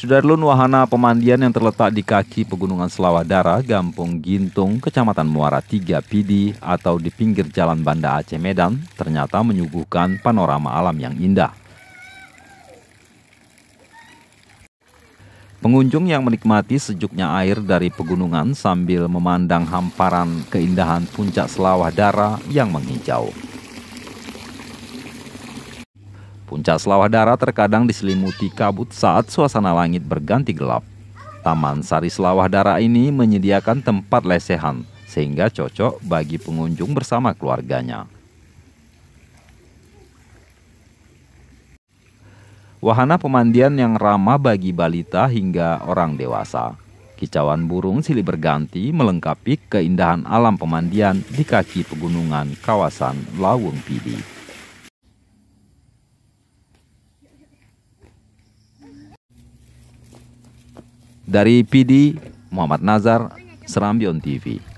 Sudarlun wahana pemandian yang terletak di kaki Pegunungan Selawadara, Gampung Gintung, Kecamatan Muara Tiga, Pidi atau di pinggir Jalan Banda Aceh Medan ternyata menyuguhkan panorama alam yang indah. Pengunjung yang menikmati sejuknya air dari pegunungan sambil memandang hamparan keindahan puncak Selawah darah yang menghijau. Puncak Selawah darah terkadang diselimuti kabut saat suasana langit berganti gelap. Taman Sari Selawah Darah ini menyediakan tempat lesehan sehingga cocok bagi pengunjung bersama keluarganya. Wahana pemandian yang ramah bagi balita hingga orang dewasa. Kicauan burung silih berganti melengkapi keindahan alam pemandian di kaki pegunungan kawasan Lawung Pidi. Dari PD Muhammad Nazar, Serambion TV.